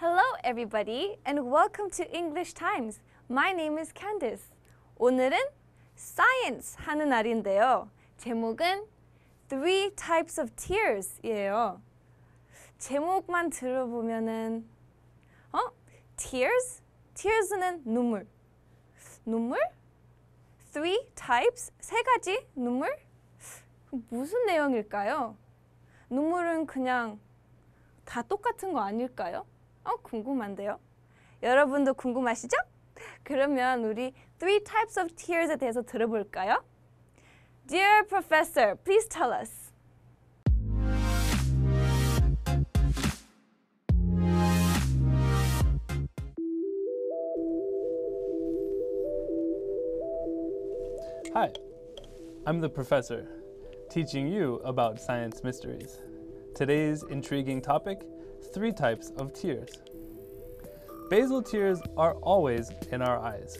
Hello everybody and welcome to English Times. My name is Candice. 오늘은 Science 하는 날인데요. 제목은 Three Types of Tears 예요 제목만 들어보면은 어? Tears? Tears는 눈물. 눈물? Three types? 세 가지 눈물? 무슨 내용일까요? 눈물은 그냥 다 똑같은 거 아닐까요? 어, 궁금한데요? 여러분도 궁금하시죠? 그러면 우리 three types of tears에 대해서 들어볼까요? Dear professor, please tell us. Hi, I'm the professor, teaching you about science mysteries. Today's intriguing topic three types of tears. Basal tears are always in our eyes.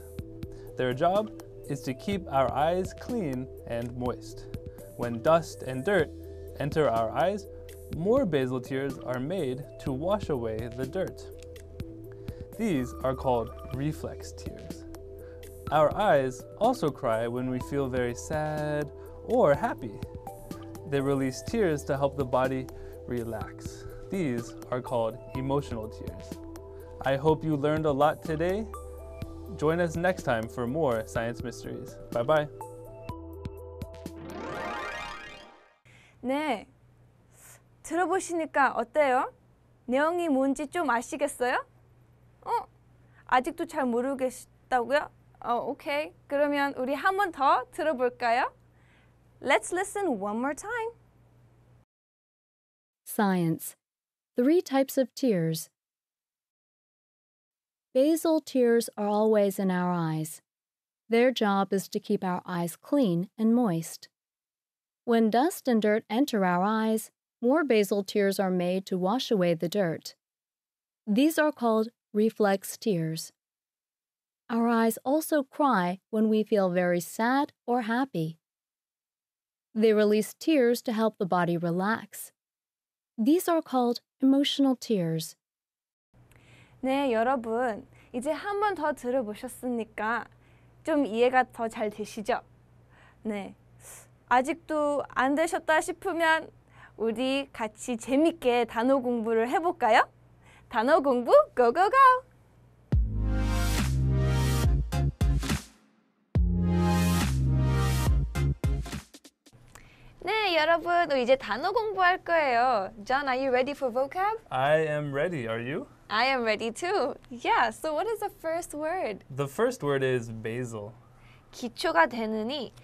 Their job is to keep our eyes clean and moist. When dust and dirt enter our eyes, more basal tears are made to wash away the dirt. These are called reflex tears. Our eyes also cry when we feel very sad or happy. They release tears to help the body relax. These are called emotional tears. I hope you learned a lot today. Join us next time for more Science Mysteries. Bye-bye. 네, 들어보시니까 어때요? 내용이 뭔지 좀 아시겠어요? 어? 아직도 잘 모르겠다고요? 어, 오케이. 그러면 우리 번더 들어볼까요? Let's listen one more time. Science Three types of tears. Basal tears are always in our eyes. Their job is to keep our eyes clean and moist. When dust and dirt enter our eyes, more basal tears are made to wash away the dirt. These are called reflex tears. Our eyes also cry when we feel very sad or happy. They release tears to help the body relax. These are called emotional tears. 네, 여러분. 이제 한 번 더 들어보셨으니까 좀 이해가 더 잘 되시죠? 네. 아직도 안 되셨다 싶으면 우리 같이 재밌게 단어 공부를 해볼까요? 단어 공부 고고고! 네, 여러분 이제 단어 공부할 거예요. John, are you ready for vocab? I am ready. Are you? I am ready too. Yeah, so what is the first word? The first word is basil. 기초가 되는이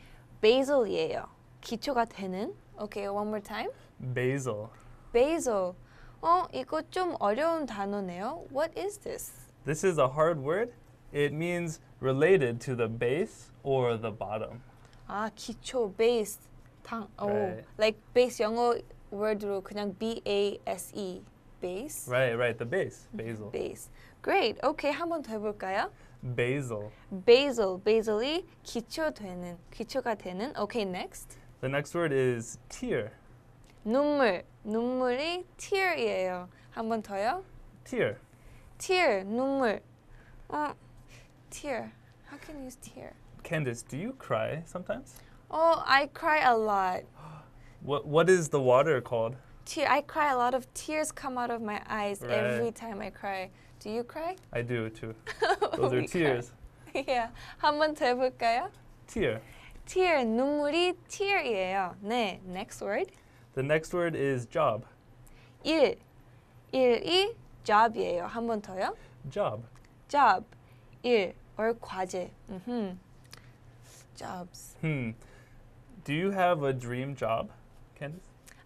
basil이에요. 기초가 되는. Okay, one more time. basil. basil. 어, 이거 좀 어려운 단어네요. What is this? This is a hard word. It means related to the base or the bottom. 아, 기초, base. 탕. 오. Oh, right. Like base 영어 word로 그냥 B A S E. base. Right, right. The base. Mm-hmm. Basil. Base. Great. Okay, 한번 더 해볼까요? Basil. Basil. Basil이 기초되는, 기초가 되는. Okay, next. The next word is tear. 눈물. 눈물이 tear이에요. 한 번 더요? Tear. Tear. 눈물. 어, tear. How can you use tear? Candice, do you cry sometimes? Oh, I cry a lot. What What is the water called? Tear. I cry a lot of tears come out of my eyes right. every time I cry. Do you cry? I do too. Oh Those are tears. yeah. 한 번 더 해볼까요? Tear. Tear. 눈물이 tear이에요. 네. Next word. The next word is job. 일. 일이 job이에요. 한 번 더요. Job. Job. 일 or 과제. Mm -hmm. Jobs. Hmm do you have a dream job, Candice?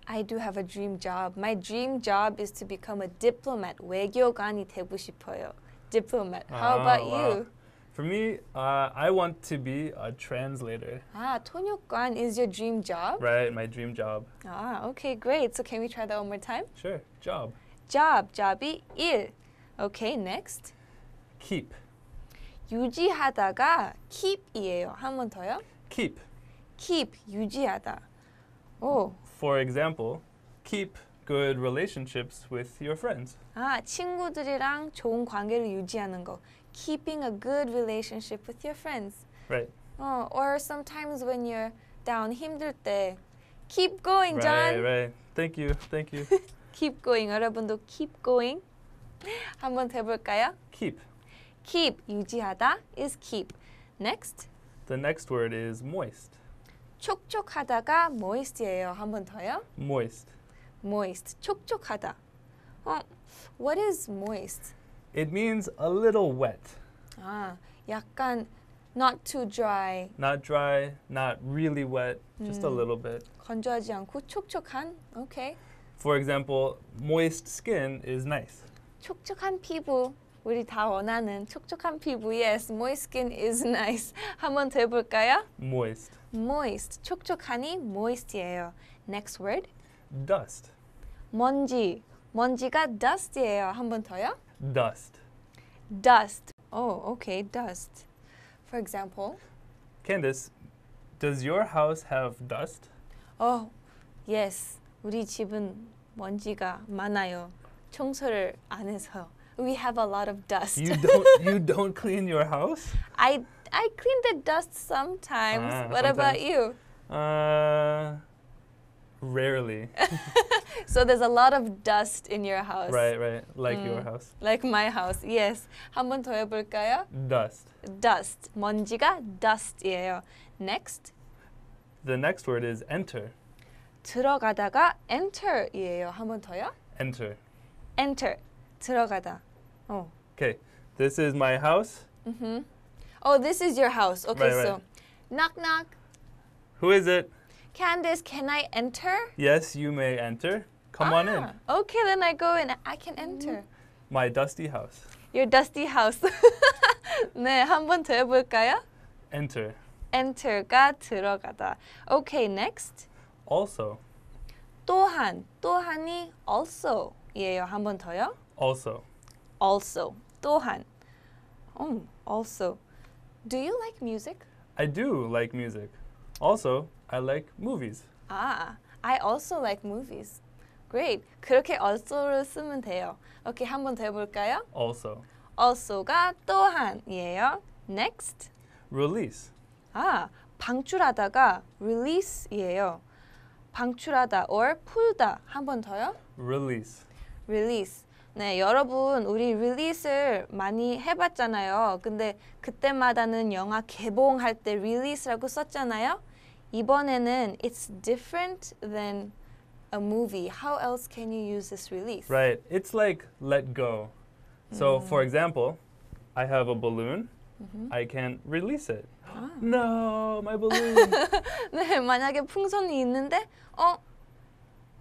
I do have a dream job. My dream job is to become a diplomat. 외교관이 되고 싶어요. Diplomat. How ah, about wow. you? For me, uh, I want to be a translator. Ah, 통역관 is your dream job? Right, my dream job. Ah, okay, great. So can we try that one more time? Sure. Job. Job. Job이 일. Okay, next. Keep. 유지하다가 keep이에요. 한 번 더요. Keep keep 유지하다. Oh, For example, keep good relationships with your friends. 아, 친구들이랑 좋은 관계를 유지하는 거. Keeping a good relationship with your friends. Right. Oh, or sometimes when you're down 힘들 때 keep going, right, John. Right, right. Thank you. Thank you. keep going. 여러분도 keep going. 한번 해볼까요? keep. keep 유지하다 is keep. Next. The next word is moist. 촉촉하다가 moist예요. 한번 더요. Moist. Moist. 촉촉하다. 어, what is moist? It means a little wet. 아, 약간 not too dry. Not dry, not really wet, just a little bit. 건조하지 않고 촉촉한. Okay. For example, moist skin is nice. 촉촉한 피부. 우리 다 원하는 촉촉한 피부 yes moist skin is nice 한번 더 해볼까요? moist moist 촉촉하니 moist예요 next word dust 먼지 먼지가 dust예요 한 번 더요 dust dust oh okay dust for example Candice does your house have dust? oh yes 우리 집은 먼지가 많아요 청소를 안 해서 we have a lot of dust. You don't you don't clean your house? I I clean the dust sometimes. Ah, what sometimes. about you? Uh rarely. so there's a lot of dust in your house. Right, right. Like mm. your house. Like my house. Yes. 한번 더해 볼까요? Dust. Dust. 먼지가 dust이에요. Next. The next word is enter. 들어가다가 enter이에요. 한번 더요? Enter. Enter. 들어가다. Oh. Okay, this is my house. Mm-hmm. Oh, this is your house. Okay, right, so knock knock. Who is it? Candice, can I enter? Yes, you may enter. Come ah, on in. Ah, okay, then I go and I can enter. Mm-hmm. My dusty house. Your dusty house. 네, 한 번 더 해볼까요? Enter. Enter가 들어가다. Okay, next. Also. 또한, 또한이 also예요. 한 번 더요. Also. also 또한 um, also do you like music? I do like music. Also, I like movies. 아, I also like movies. Great. 그렇게 also를 쓰면 돼요. 오케이, 한번 더볼까요 Also. also가 또한이에요. Next. Release. 아, 방출하다가 release이에요. 방출하다 or 풀다 한 번 더요? Release. Release. 네, 여러분 우리 릴리스를 많이 해봤잖아요. 근데 그때마다는 영화 개봉할 때 릴리스라고 썼잖아요. 이번에는 it's different than a movie. How else can you use this release? Right. It's like let go. So, for example, I have a balloon. I can't release it. No, my balloon. 네, 만약에 풍선이 있는데 어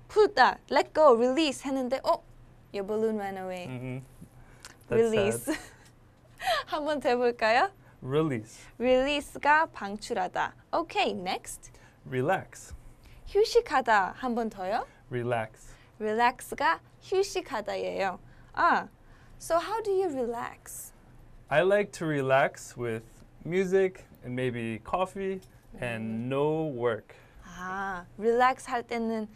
풀다, let go, release 했는데 어 your balloon went away. Mm-hmm. Release. 한번 해볼까요? Release. Release가 방출하다. Okay, next. Relax. 휴식하다. 한번 더요. Relax. Relax가 휴식하다예요. Ah, so how do you relax? I like to relax with music and maybe coffee and mm-hmm. no work. 아, ah, relax 할 때는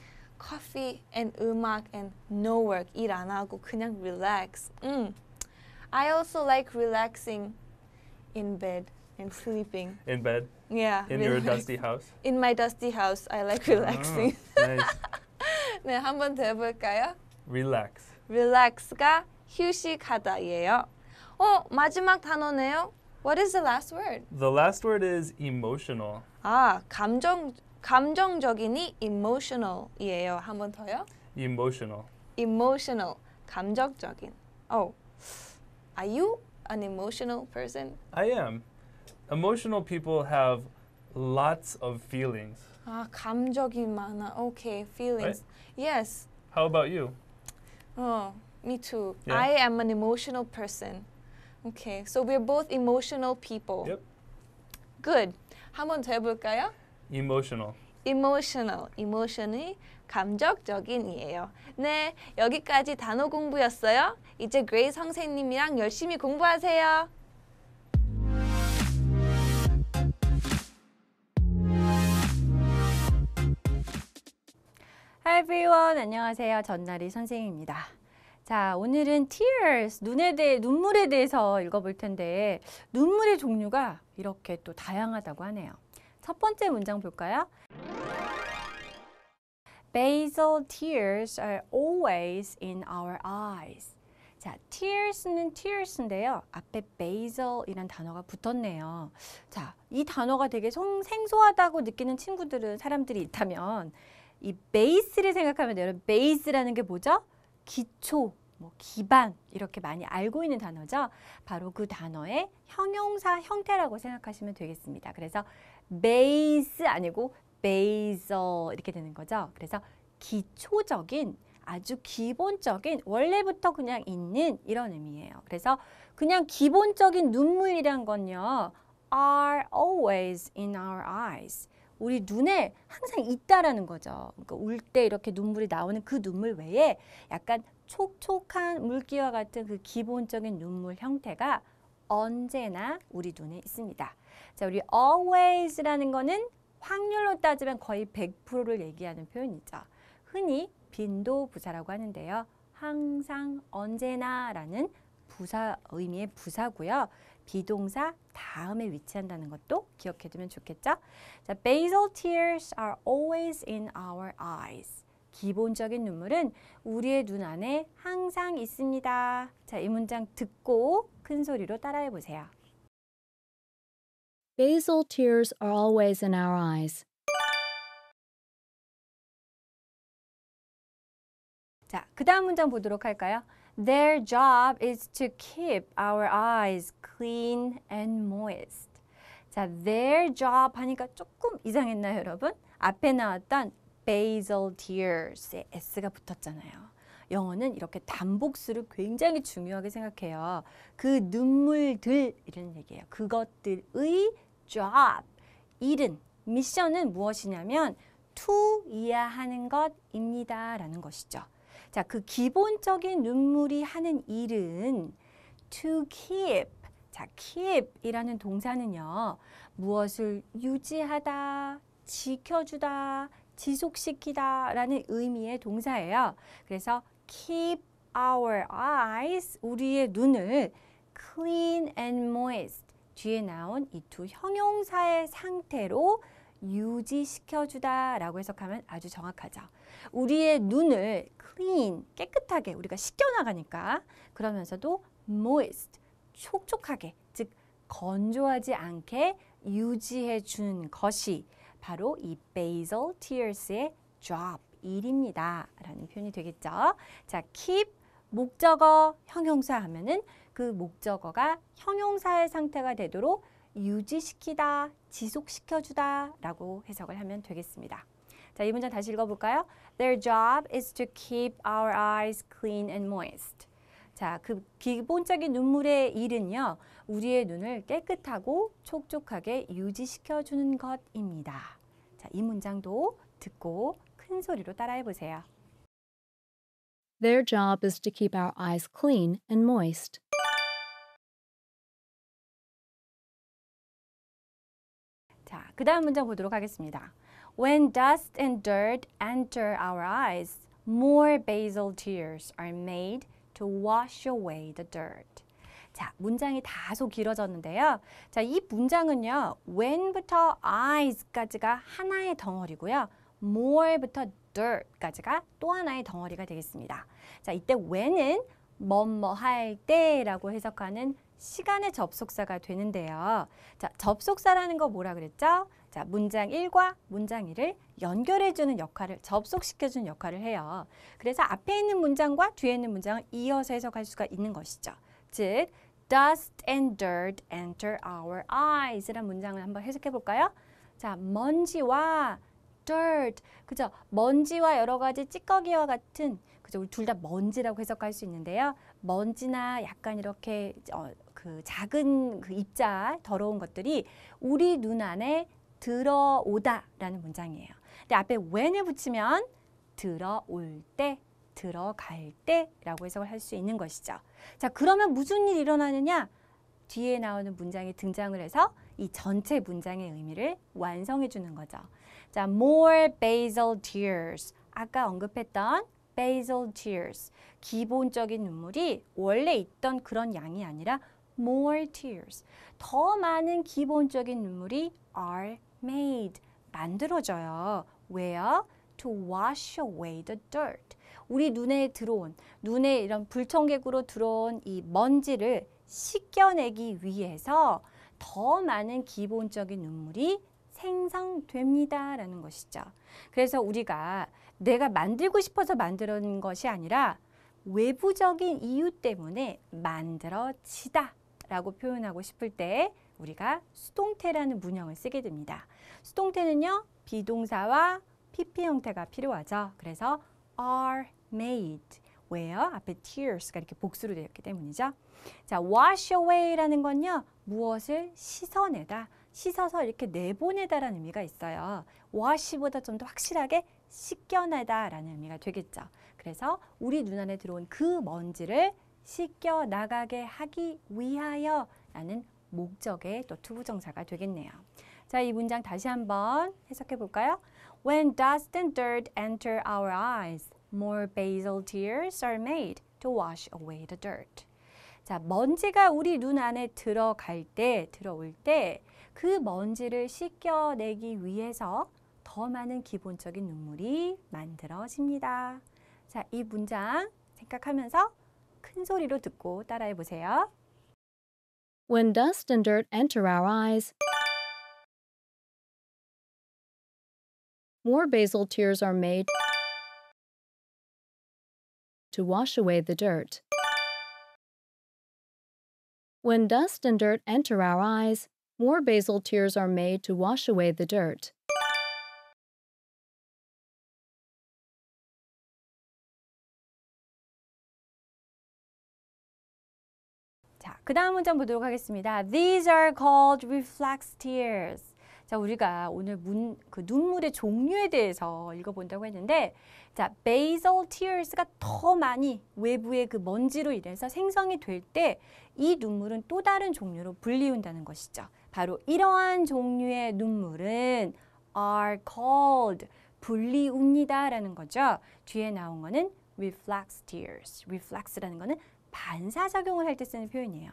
커피 and 음악 and no work 일 하고 그냥 relax. 음. I also like relaxing in bed and sleeping. In bed? Yeah. In relax. your dusty house? In my dusty house, I like ah, relaxing. Oh, nice. 네, 한번 더 해볼까요? Relax. Relax가 휴식하다예요. 어, 마지막 단어네요. What is the last word? The last word is emotional. 아, 감정 감정적이니 emotional이에요. 한번 더요. Emotional. Emotional. 감정적인. Oh, are you an emotional person? I am. Emotional people have lots of feelings. 아, 감정이 많아. Okay, feelings. Right? Yes. How about you? Oh, me too. Yeah. I am an emotional person. Okay, so we're both emotional people. Yep. Good. 한번 더 해볼까요? emotional. emotional, emotion이 감정적인이에요. 네, 여기까지 단어 공부였어요. 이제 그레이 선생님이랑 열심히 공부하세요. Hi everyone, 안녕하세요. 전나리 선생입니다. 자, 오늘은 tears, 눈에 대해, 눈물에 대해서 읽어볼 텐데 눈물의 종류가 이렇게 또 다양하다고 하네요. 첫 번째 문장 볼까요? Basal tears are always in our eyes. 자, tears는 tears인데요. 앞에 basal이란 단어가 붙었네요. 자, 이 단어가 되게 생소하다고 느끼는 친구들은 사람들이 있다면 이 base를 생각하면 돼요. base라는 게 뭐죠? 기초, 뭐 기반 이렇게 많이 알고 있는 단어죠. 바로 그 단어의 형용사 형태라고 생각하시면 되겠습니다. 그래서 베이스 아니고 베이저 이렇게 되는 거죠. 그래서 기초적인 아주 기본적인 원래부터 그냥 있는 이런 의미예요. 그래서 그냥 기본적인 눈물이란 건요. are always in our eyes. 우리 눈에 항상 있다라는 거죠. 그러니까 울 때 이렇게 눈물이 나오는 그 눈물 외에 약간 촉촉한 물기와 같은 그 기본적인 눈물 형태가 언제나 우리 눈에 있습니다. 자, 우리 always라는 거는 확률로 따지면 거의 100%를 얘기하는 표현이죠. 흔히 빈도 부사라고 하는데요. 항상 언제나라는 부사 의미의 부사고요. 비동사 다음에 위치한다는 것도 기억해두면 좋겠죠. 자, basal tears are always in our eyes. 기본적인 눈물은 우리의 눈 안에 항상 있습니다. 자, 이 문장 듣고 큰 소리로 따라해 보세요. Basal tears are always in our eyes. 자, 그 다음 문장 보도록 할까요? Their job is to keep our eyes clean and moist. 자, their job 하니까 조금 이상했나요, 여러분? 앞에 나왔던 basil tears에 s가 붙었잖아요. 영어는 이렇게 단복수를 굉장히 중요하게 생각해요. 그 눈물들 이런 얘기예요. 그것들의 job, 일은, 미션은 무엇이냐면 to 이하하는 것입니다. 라는 것이죠. 자, 그 기본적인 눈물이 하는 일은 to keep. 자, keep이라는 동사는요. 무엇을 유지하다, 지켜주다, 지속시키다라는 의미의 동사예요. 그래서 keep our eyes, 우리의 눈을 clean and moist 뒤에 나온 이 두 형용사의 상태로 유지시켜주다 라고 해석하면 아주 정확하죠. 우리의 눈을 clean, 깨끗하게 우리가 식혀나가니까 그러면서도 moist, 촉촉하게 즉 건조하지 않게 유지해 준 것이 바로 이 basal tears의 drop, 일입니다. 라는 표현이 되겠죠. 자, keep, 목적어, 형용사 하면은 그 목적어가 형용사의 상태가 되도록 유지시키다, 지속시켜주다 라고 해석을 하면 되겠습니다. 자, 이 문장 다시 읽어볼까요? Their job is to keep our eyes clean and moist. 자, 그 기본적인 눈물의 일은요. 우리의 눈을 깨끗하고 촉촉하게 유지시켜 주는 것입니다. 자, 이 문장도 듣고 큰 소리로 따라해 보세요. Their job is to keep our eyes clean and moist. 자, 그 다음 문장 보도록 하겠습니다. When dust and dirt enter our eyes, more basal tears are made to wash away the dirt. 자, 문장이 다소 길어졌는데요. 자, 이 문장은요. when부터 eyes까지가 하나의 덩어리고요. more부터 dirt까지가 또 하나의 덩어리가 되겠습니다. 자, 이때 when은 뭐뭐 할 때라고 해석하는 시간의 접속사가 되는데요. 자, 접속사라는 거 뭐라 그랬죠? 자, 문장 1과 문장 2를 연결해주는 역할을, 접속시켜주는 역할을 해요. 그래서 앞에 있는 문장과 뒤에 있는 문장을 이어서 해석할 수가 있는 것이죠. 즉, dust and dirt enter our eyes 라는 문장을 한번 해석해 볼까요? 자, 먼지와 dirt, 그죠? 먼지와 여러 가지 찌꺼기와 같은, 그죠? 우리 둘다 먼지라고 해석할 수 있는데요. 먼지나 약간 이렇게 어, 그 작은 그 입자, 더러운 것들이 우리 눈 안에 들어오다라는 문장이에요. 근데 앞에 when을 붙이면 들어올 때, 들어갈 때라고 해석을 할 수 있는 것이죠. 자, 그러면 무슨 일이 일어나느냐? 뒤에 나오는 문장이 등장을 해서 이 전체 문장의 의미를 완성해 주는 거죠. 자, more basal tears. 아까 언급했던 basal tears. 기본적인 눈물이 원래 있던 그런 양이 아니라 more tears. 더 많은 기본적인 눈물이 are made, 만들어져요. 왜요? to wash away the dirt. 우리 눈에 들어온, 눈에 이런 불청객으로 들어온 이 먼지를 씻겨내기 위해서 더 많은 기본적인 눈물이 생성됩니다. 라는 것이죠. 그래서 우리가 내가 만들고 싶어서 만드는 것이 아니라 외부적인 이유 때문에 만들어지다 라고 표현하고 싶을 때 우리가 수동태라는 문형을 쓰게 됩니다. 수동태는요. 비동사와 PP 형태가 필요하죠. 그래서 are made. 왜요? 앞에 tears가 이렇게 복수로 되었기 때문이죠. 자, wash away라는 건요. 무엇을 씻어내다, 씻어서 이렇게 내보내다라는 의미가 있어요. wash보다 좀 더 확실하게 씻겨내다라는 의미가 되겠죠. 그래서 우리 눈안에 들어온 그 먼지를 씻겨나가게 하기 위하여 라는 목적의 또 투부정사가 되겠네요. 자, 이 문장 다시 한번 해석해 볼까요? When dust and dirt enter our eyes, more basil tears are made to wash away the dirt. 자, 먼지가 우리 눈 안에 들어갈 때, 들어올 때 그 먼지를 씻겨내기 위해서 더 많은 기본적인 눈물이 만들어집니다. 자, 이 문장 생각하면서 큰 소리로 듣고 따라해 보세요. When dust and dirt enter our eyes, more basal tears are made to wash away the dirt. When dust and dirt enter our eyes, more basal tears are made to wash away the dirt. 그 다음 문장 보도록 하겠습니다. These are called reflex tears. 자, 우리가 오늘 문, 그 눈물의 종류에 대해서 읽어본다고 했는데, 자, basal tears가 더 많이 외부의 그 먼지로 인해서 생성이 될 때 이 눈물은 또 다른 종류로 불리운다는 것이죠. 바로 이러한 종류의 눈물은 are called 불리웁니다라는 거죠. 뒤에 나온 거는 reflex tears. reflex라는 거는 반사작용을 할 때 쓰는 표현이에요.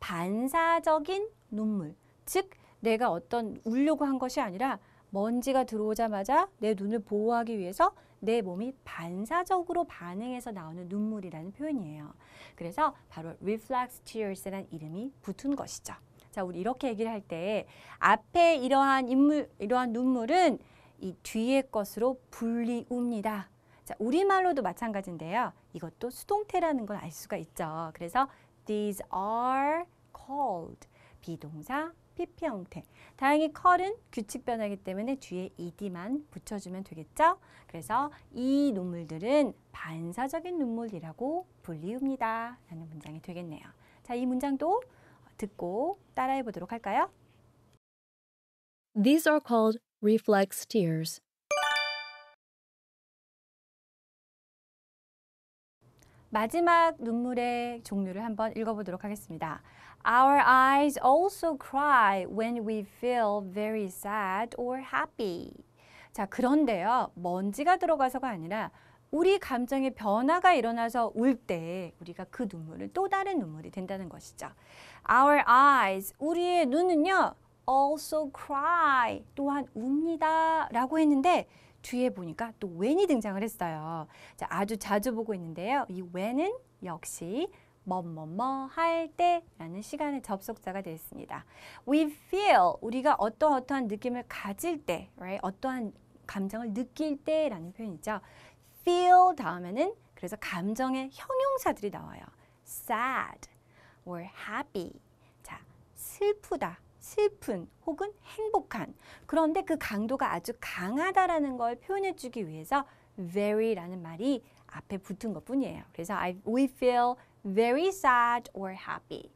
반사적인 눈물. 즉, 내가 어떤 울려고 한 것이 아니라 먼지가 들어오자마자 내 눈을 보호하기 위해서 내 몸이 반사적으로 반응해서 나오는 눈물이라는 표현이에요. 그래서 바로 reflex t e a r s 라는 이름이 붙은 것이죠. 자, 우리 이렇게 얘기를 할 때 앞에 이러한 인물, 이러한 눈물은 이뒤에 것으로 분리웁니다. 자, 우리말로도 마찬가지인데요. 이것도 수동태라는 걸 알 수가 있죠. 그래서 these are called 비동사 PP 형태. 다행히 컬은 규칙 변화기 때문에 뒤에 ed만 붙여주면 되겠죠. 그래서 이 눈물들은 반사적인 눈물이라고 불리웁니다. 라는 문장이 되겠네요. 자, 이 문장도 듣고 따라해 보도록 할까요? These are called reflex tears. 마지막 눈물의 종류를 한번 읽어보도록 하겠습니다. Our eyes also cry when we feel very sad or happy. 자, 그런데요. 먼지가 들어가서가 아니라 우리 감정의 변화가 일어나서 울 때 우리가 그 눈물은 또 다른 눈물이 된다는 것이죠. Our eyes, 우리의 눈은요. also cry 또한 웁니다 라고 했는데 뒤에 보니까 또 when이 등장을 했어요. 자, 아주 자주 보고 있는데요. 이 when은 역시 뭐뭐뭐 뭐, 뭐 할 때라는 시간의 접속사가 되었습니다. We feel 우리가 어떠 어떠한 느낌을 가질 때, right? 어떠한 감정을 느낄 때라는 표현이죠. feel 다음에는 그래서 감정의 형용사들이 나와요. sad or happy. 자, 슬프다. 슬픈 혹은 행복한 그런데 그 강도가 아주 강하다라는 걸 표현해 주기 위해서 very라는 말이 앞에 붙은 것 뿐이에요. 그래서 I, we feel very sad or happy.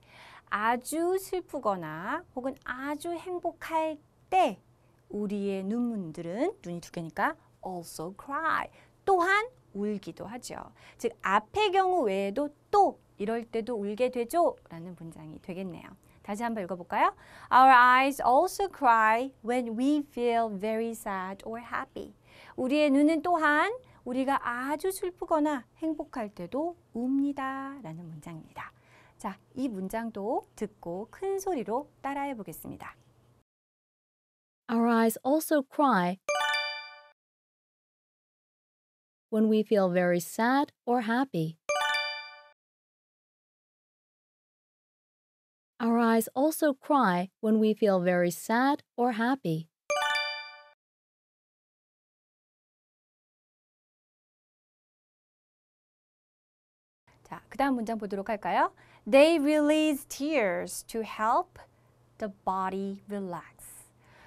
아주 슬프거나 혹은 아주 행복할 때 우리의 눈물들은 눈이 두 개니까 also cry. 또한 울기도 하죠. 즉 앞의 경우 외에도 또 이럴 때도 울게 되죠 라는 문장이 되겠네요. 다시 한번 읽어볼까요? Our eyes also cry when we feel very sad or happy. 우리의 눈은 또한 우리가 아주 슬프거나 행복할 때도 웁니다. 라는 문장입니다. 자, 이 문장도 듣고 큰 소리로 따라해 보겠습니다. Our eyes also cry when we feel very sad or happy. Our eyes also cry when we feel very sad or happy. 자, 그다음 문장 보도록 할까요? They release tears to help the body relax.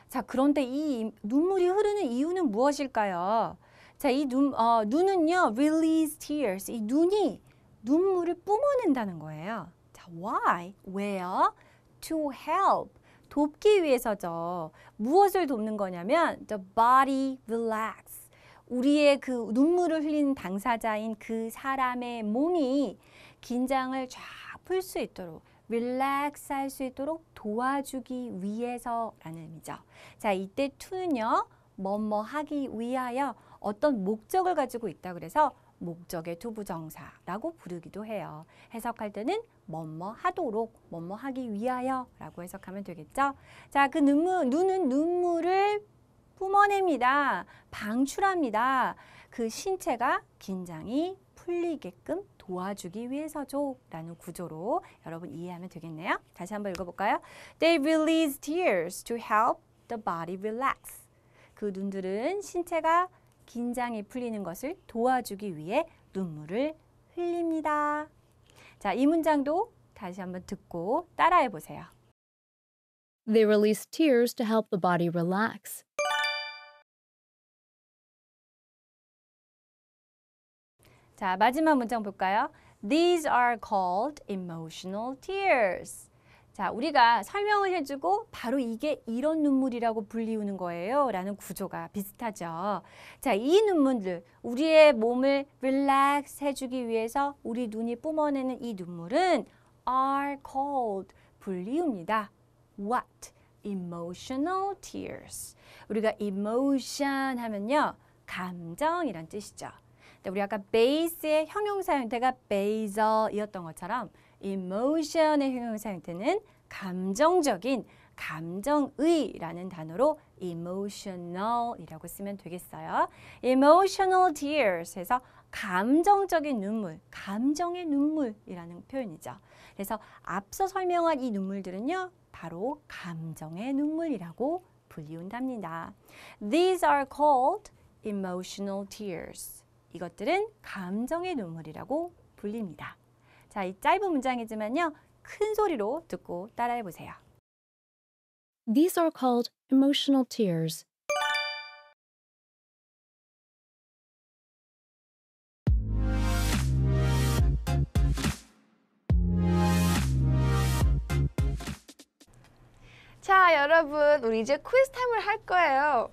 자, 그런데 이 눈물이 흐르는 이유는 무엇일까요? 자, 이 눈, 어, 눈은요, release tears. 이 눈이 눈물을 뿜어낸다는 거예요. Why? 왜요? To help. 돕기 위해서죠. 무엇을 돕는 거냐면 the body relax. 우리의 그 눈물을 흘린 당사자인 그 사람의 몸이 긴장을 쫙 풀 수 있도록 릴렉스 할수 있도록 도와주기 위해서라는 의미죠. 자, 이때 to는요. 뭐뭐 하기 위하여 어떤 목적을 가지고 있다 그래서 목적의 투부정사라고 부르기도 해요. 해석할 때는 뭐뭐 하도록, 뭐뭐 하기 위하여 라고 해석하면 되겠죠. 자, 그 눈물, 눈은 눈물을 뿜어냅니다. 방출합니다. 그 신체가 긴장이 풀리게끔 도와주기 위해서죠. 라는 구조로 여러분 이해하면 되겠네요. 다시 한번 읽어볼까요? They release tears to help the body relax. 그 눈들은 신체가 긴장이 풀리는 것을 도와주기 위해 눈물을 흘립니다. 자, 이 문장도 다시 한번 듣고 따라해 보세요. They release tears to help the body relax. 자, 마지막 문장 볼까요? These are called emotional tears. 자, 우리가 설명을 해주고 바로 이게 이런 눈물이라고 불리우는 거예요. 라는 구조가 비슷하죠. 자, 이 눈물들, 우리의 몸을 릴렉스 해주기 위해서 우리 눈이 뿜어내는 이 눈물은 are called 불리웁니다. What? Emotional tears. 우리가 emotion 하면요. 감정이란 뜻이죠. 우리 아까 base의 형용사 형태가 basal이었던 것처럼 emotion의 형용상태는 감정적인 감정의라는 단어로 emotional이라고 쓰면 되겠어요. emotional tears 해서 감정적인 눈물, 감정의 눈물이라는 표현이죠. 그래서 앞서 설명한 이 눈물들은요. 바로 감정의 눈물이라고 불리운답니다. These are called emotional tears. 이것들은 감정의 눈물이라고 불립니다. 자, 이 짧은 문장이지만요. 큰 소리로 듣고 따라해 보세요. These are called emotional tears. 자, 여러분, 우리 이제 퀴즈 타임을 할 거예요.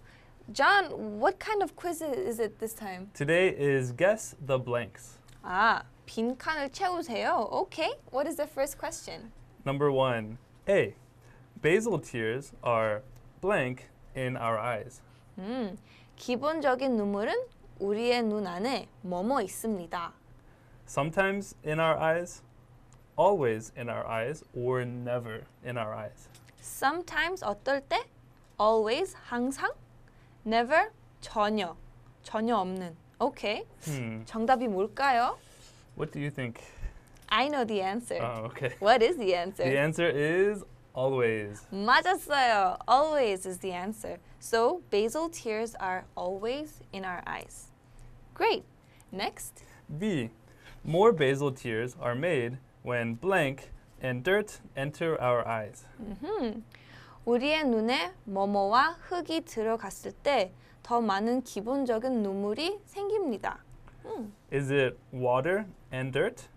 John, what kind of quiz is it this time? Today is guess the blanks. 아, 빈 칸을 채우세요. Okay, what is the first question? Number one, A. Basal tears are blank in our eyes. 음, 기본적인 눈물은 우리의 눈 안에 머머 있습니다. Sometimes in our eyes, always in our eyes, or never in our eyes. Sometimes 어떨 때, always 항상, never 전혀, 전혀 없는. 오케이. Okay. 음. 정답이 뭘까요? What do you think? I know the answer. Oh, okay. What is the answer? The answer is always. 맞았어요. Always is the answer. So basal tears are always in our eyes. Great. Next. B. More basal tears are made when blank and dirt enter our eyes. Mm-hmm. 우리의 눈에 뭐뭐와 흙이 들어갔을 때 더 많은 기본적인 눈물이 생깁니다. Hmm. Is it water and dirt,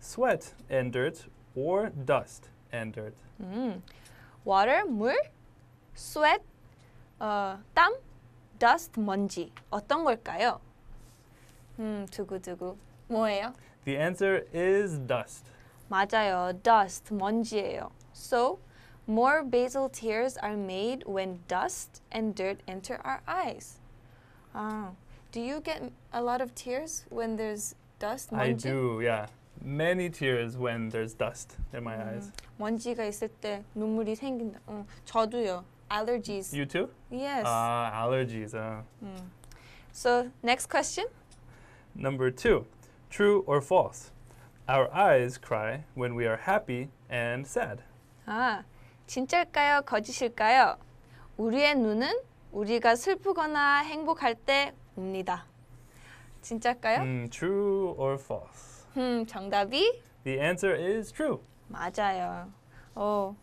sweat and dirt, or dust and dirt. Hmm. water, 물, sweat, 땀, uh, dust, 먼지. 어떤 걸까요? 음, hmm, 두구두구. 뭐예요? The answer is dust. 맞아요. Dust, 먼지예요. So, more basal tears are made when dust and dirt enter our eyes. Ah, do you get a lot of tears when there's dust? I do, yeah. Many tears when there's dust in my mm-hmm. eyes. 먼지가 있을 때 눈물이 생긴다. 어, 저도요. Allergies. You too? Yes. Ah, allergies. Uh. Mm. So, next question. Number two, true or false? Our eyes cry when we are happy and sad. 아, 진짜일까요? 거짓일까요? 우리의 눈은 우리가 슬프거나 행복할 때 옵니다. 진짜일까요? 음, true or false? 음, 정답이 The answer is true. 맞아요. 오, oh,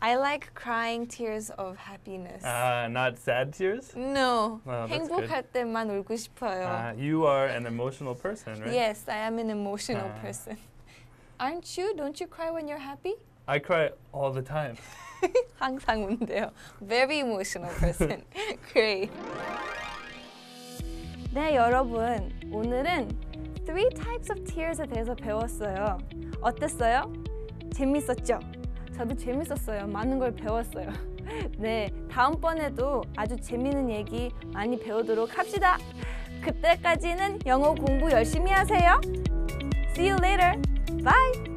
I like crying tears of happiness. Uh, not sad tears? No. Oh, good. 행복할 때만 울고 싶어요. Uh, you are an emotional person, right? Yes, I am an emotional person. Aren't you? Don't you cry when you're happy? I cry all the time. 항상 운대요. Very emotional person. Great. 네, 여러분. 오늘은 Three Types of Tears에 대해서 배웠어요. 어땠어요? 재밌었죠? 저도 재밌었어요. 많은 걸 배웠어요. 네, 다음번에도 아주 재밌는 얘기 많이 배우도록 합시다. 그때까지는 영어 공부 열심히 하세요. See you later. Bye.